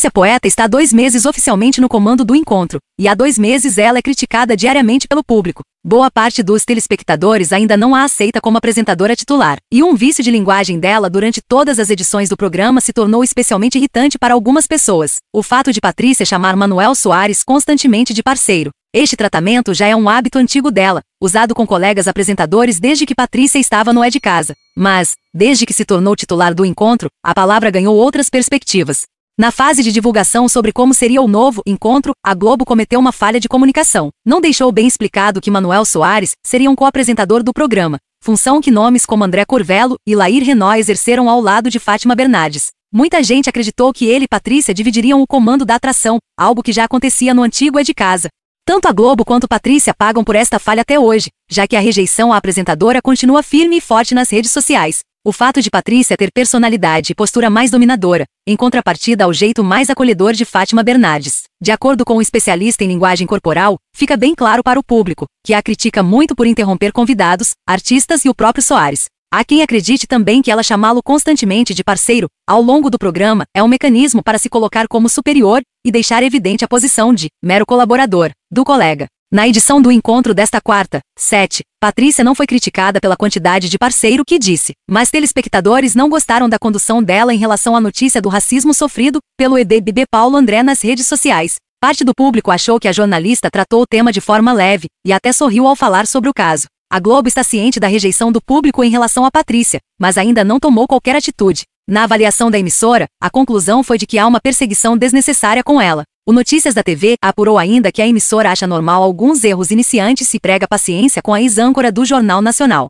Patrícia Poeta está há dois meses oficialmente no comando do encontro, e há dois meses ela é criticada diariamente pelo público. Boa parte dos telespectadores ainda não a aceita como apresentadora titular, e um vício de linguagem dela durante todas as edições do programa se tornou especialmente irritante para algumas pessoas. O fato de Patrícia chamar Manuel Soares constantemente de parceiro. Este tratamento já é um hábito antigo dela, usado com colegas apresentadores desde que Patrícia estava no É de Casa. Mas, desde que se tornou titular do encontro, a palavra ganhou outras perspectivas. Na fase de divulgação sobre como seria o novo encontro, a Globo cometeu uma falha de comunicação. Não deixou bem explicado que Manuel Soares seria um co-apresentador do programa, função que nomes como André Corvelo e Lair Renó exerceram ao lado de Fátima Bernardes. Muita gente acreditou que ele e Patrícia dividiriam o comando da atração, algo que já acontecia no antigo É de Casa. Tanto a Globo quanto Patrícia pagam por esta falha até hoje, já que a rejeição à apresentadora continua firme e forte nas redes sociais. O fato de Patrícia ter personalidade e postura mais dominadora, em contrapartida ao jeito mais acolhedor de Fátima Bernardes. De acordo com o um especialista em linguagem corporal, fica bem claro para o público, que a critica muito por interromper convidados, artistas e o próprio Soares. Há quem acredite também que ela chamá-lo constantemente de parceiro, ao longo do programa, é um mecanismo para se colocar como superior e deixar evidente a posição de mero colaborador do colega. Na edição do encontro desta quarta, 7, Patrícia não foi criticada pela quantidade de parceiro que disse, mas telespectadores não gostaram da condução dela em relação à notícia do racismo sofrido pelo EDBB Paulo André nas redes sociais. Parte do público achou que a jornalista tratou o tema de forma leve e até sorriu ao falar sobre o caso. A Globo está ciente da rejeição do público em relação a Patrícia, mas ainda não tomou qualquer atitude. Na avaliação da emissora, a conclusão foi de que há uma perseguição desnecessária com ela. O Notícias da TV apurou ainda que a emissora acha normal alguns erros iniciantes e prega paciência com a ex-âncora do Jornal Nacional.